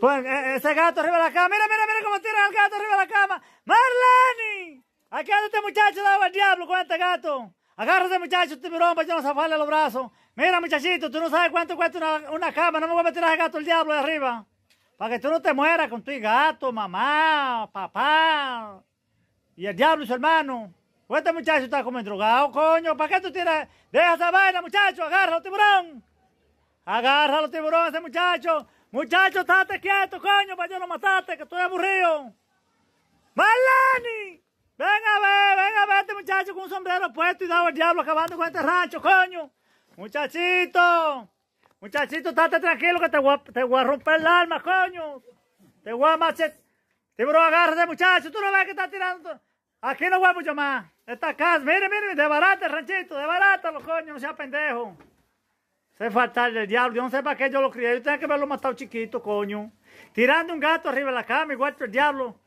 Pues ese gato arriba de la cama. Mira, mira, mira cómo tira el gato arriba de la cama. ¡Marlani! Aquí anda este muchacho agua el diablo con este gato. Agárrate, muchacho, este tiburón, para yo no zafarle los brazos. Mira, muchachito, tú no sabes cuánto cuesta una, cama. No me voy a meter al gato el diablo de arriba. Para que tú no te mueras con tu gato, mamá, papá. Y el diablo y su hermano. Pues este muchacho está como drogado, coño. ¿Para qué tú tiras? Deja esa vaina, muchacho. Agárralo, tiburón. Agárralo, tiburón, ese muchacho muchacho estate quieto, coño, para yo no mataste, que estoy aburrido. ¡Marlani! Ven a ver, ven a ver este muchacho con un sombrero puesto y dado el diablo acabando con este rancho, coño. Muchachito, muchachito, estate tranquilo que te voy, a, te voy romper el alma, coño. Te voy a machetar. Tiburón, agárrate, muchacho, tú no ves que está tirando. Aquí no voy mucho más. Esta casa, mire, mire, de el ranchito, de los coño, no sea pendejo. Es fatal del diablo. Yo no sé para qué yo lo crié. Yo tenía que haberlo matado chiquito, coño. Tirando un gato arriba de la cama, igual que el diablo.